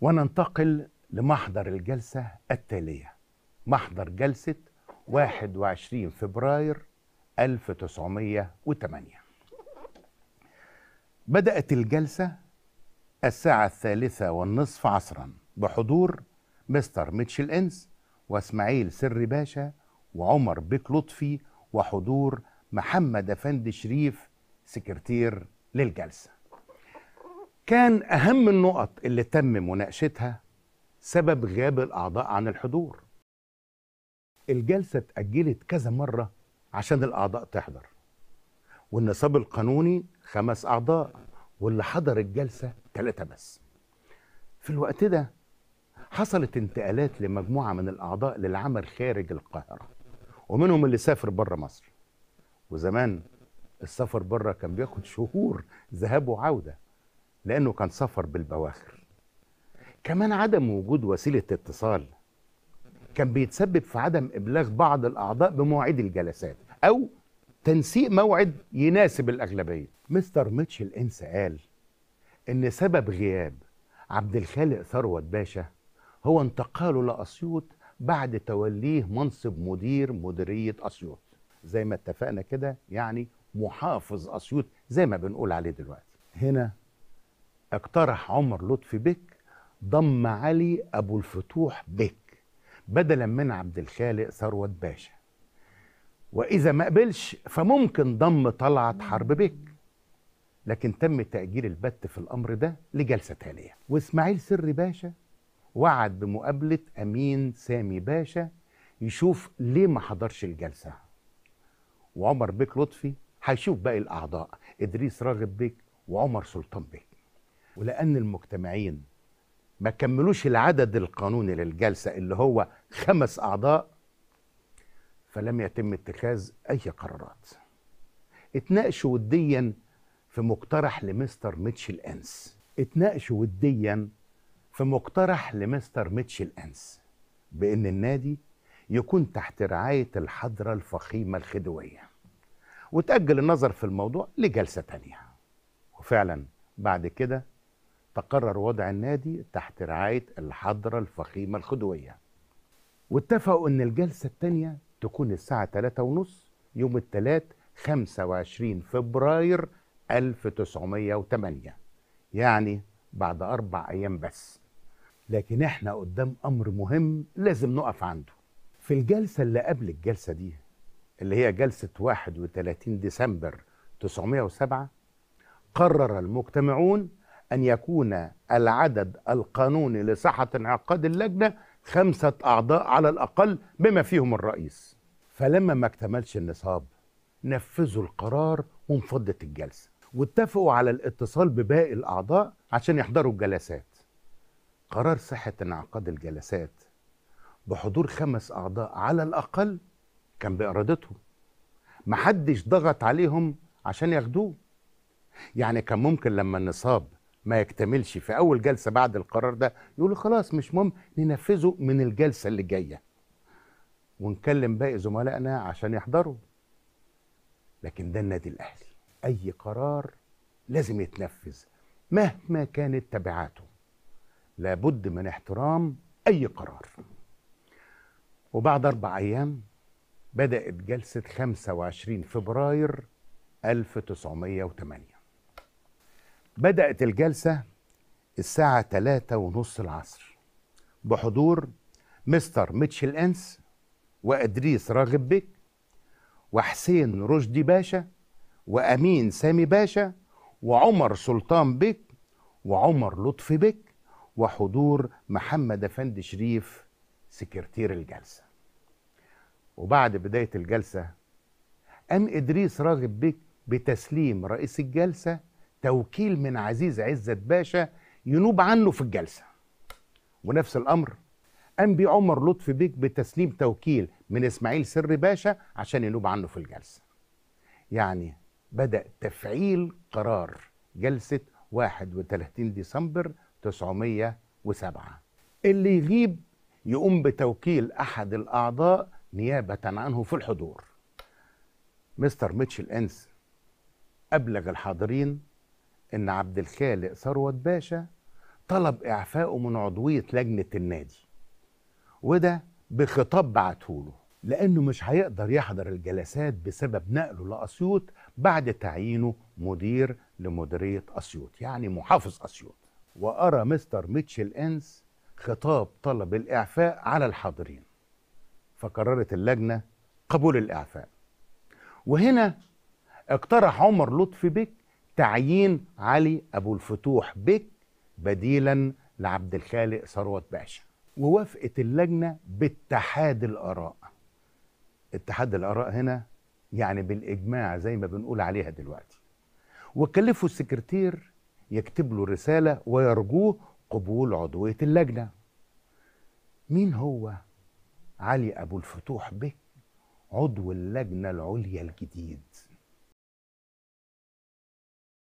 وننتقل لمحضر الجلسة التالية محضر جلسة 21 فبراير 1908 بدأت الجلسة الساعة الثالثة والنصف عصرا بحضور مستر ميتشل إنس واسماعيل سري باشا وعمر بيك لطفي وحضور محمد أفندي شريف سكرتير للجلسه كان أهم النقط اللي تم مناقشتها سبب غياب الأعضاء عن الحضور الجلسة اتأجلت كذا مرة عشان الأعضاء تحضر والنصاب القانوني خمس أعضاء واللي حضر الجلسة ثلاثة بس في الوقت ده حصلت انتقالات لمجموعة من الأعضاء للعمل خارج القاهرة ومنهم اللي سافر بره مصر وزمان السفر بره كان بياخد شهور ذهاب وعوده لأنه كان سفر بالبواخر كمان عدم وجود وسيلة اتصال كان بيتسبب في عدم إبلاغ بعض الأعضاء بمواعيد الجلسات أو تنسيق موعد يناسب الأغلبية مستر ميتشل إنس قال إن سبب غياب عبد الخالق ثروت باشا هو انتقاله لأسيوط بعد توليه منصب مدير مديرية أسيوط زي ما اتفقنا كده يعني محافظ أسيوط زي ما بنقول عليه دلوقتي هنا اقترح عمر لطفي بك ضم علي أبو الفتوح بك بدلا من عبد الخالق ثروت باشا وإذا ما قبلش فممكن ضم طلعت حرب بك لكن تم تأجيل البت في الأمر ده لجلسة تالية وإسماعيل سري باشا وعد بمقابلة أمين سامي باشا يشوف ليه ما حضرش الجلسة وعمر بيك لطفي هيشوف باقي الأعضاء إدريس راغب بيك وعمر سلطان بيك ولأن المجتمعين ما كملوش العدد القانوني للجلسة اللي هو خمس أعضاء فلم يتم اتخاذ أي قرارات اتناقشوا وديا في مقترح لمستر ميتشل أنس اتناقشوا وديا في مقترح لمستر ميتشل أنس بأن النادي يكون تحت رعاية الحضرة الفخيمة الخدوية وتأجل النظر في الموضوع لجلسة تانية وفعلا بعد كده تقرر وضع النادي تحت رعاية الحضرة الفخيمة الخدوية واتفقوا أن الجلسة الثانية تكون الساعة 3:30 يوم الثلاث 25 فبراير 1908 يعني بعد أربع أيام بس لكن احنا قدام أمر مهم لازم نقف عنده في الجلسة اللي قبل الجلسة دي اللي هي جلسة 31 ديسمبر 907 قرر المجتمعون أن يكون العدد القانوني لصحة انعقاد اللجنة خمسة أعضاء على الأقل بما فيهم الرئيس فلما ما اكتملش النصاب نفذوا القرار وانفضت الجلسة واتفقوا على الاتصال بباقي الأعضاء عشان يحضروا الجلسات قرار صحة انعقاد الجلسات بحضور خمس أعضاء على الأقل كان بإرادتهم محدش ضغط عليهم عشان ياخدوه يعني كان ممكن لما النصاب ما يكتملش في اول جلسه بعد القرار ده يقول خلاص مش مهم ننفذه من الجلسه اللي جايه ونكلم باقي زملائنا عشان يحضروا لكن ده النادي الاهلي اي قرار لازم يتنفذ مهما كانت تبعاته لابد من احترام اي قرار وبعد اربع ايام بدات جلسه 25 فبراير 1908 بدأت الجلسة الساعة ثلاثة ونص العصر بحضور مستر ميتشل أنس وأدريس راغب بك وحسين رشدي باشا وأمين سامي باشا وعمر سلطان بك وعمر لطفي بك وحضور محمد أفندي شريف سكرتير الجلسة وبعد بداية الجلسة قام إدريس راغب بك بتسليم رئيس الجلسة توكيل من عزيز عزت باشا ينوب عنه في الجلسة ونفس الأمر قام بي عمر لطفي بيك بتسليم توكيل من إسماعيل سر باشا عشان ينوب عنه في الجلسة يعني بدأ تفعيل قرار جلسة 31 ديسمبر 907 اللي يغيب يقوم بتوكيل أحد الأعضاء نيابة عنه في الحضور مستر ميتشل أنس أبلغ الحاضرين ان عبد الخالق ثروت باشا طلب اعفائه من عضويه لجنه النادي وده بخطاب بعته له لانه مش هيقدر يحضر الجلسات بسبب نقله لاسيوط بعد تعيينه مدير لمديريه اسيوط يعني محافظ اسيوط وارى مستر ميتشل انس خطاب طلب الاعفاء على الحاضرين فقررت اللجنه قبول الاعفاء وهنا اقترح عمر لطفي بك تعيين علي أبو الفتوح بك بديلا لعبد الخالق ثروت باشا ووافقت اللجنة باتحاد الآراء اتحاد الآراء هنا يعني بالإجماع زي ما بنقول عليها دلوقتي وكلفوا السكرتير يكتب له رسالة ويرجوه قبول عضوية اللجنة مين هو علي أبو الفتوح بك عضو اللجنة العليا الجديد